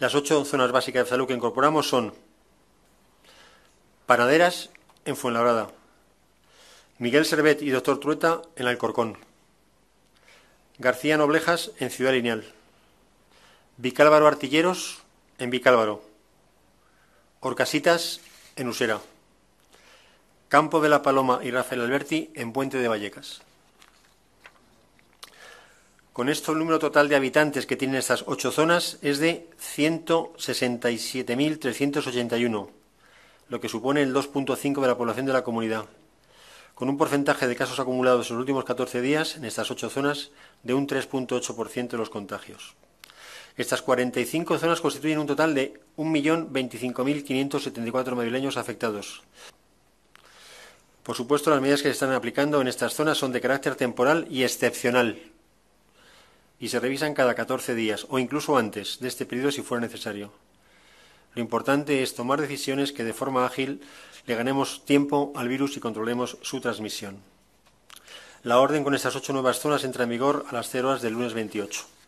Las ocho zonas básicas de salud que incorporamos son Panaderas en Fuenlabrada, Miguel Servet y Doctor Trueta en Alcorcón, García Noblejas en Ciudad Lineal, Vicálvaro Artilleros en Vicálvaro, Orcasitas en Usera, Campo de la Paloma y Rafael Alberti en Puente de Vallecas. Con esto, el número total de habitantes que tienen estas ocho zonas es de 167.381, lo que supone el 2.5 de la población de la comunidad, con un porcentaje de casos acumulados en los últimos 14 días en estas ocho zonas de un 3.8% de los contagios. Estas 45 zonas constituyen un total de 1.025.574 madrileños afectados. Por supuesto, las medidas que se están aplicando en estas zonas son de carácter temporal y excepcional, y se revisan cada 14 días o incluso antes de este periodo si fuera necesario. Lo importante es tomar decisiones que de forma ágil le ganemos tiempo al virus y controlemos su transmisión. La orden con estas ocho nuevas zonas entra en vigor a las cero horas del lunes 28.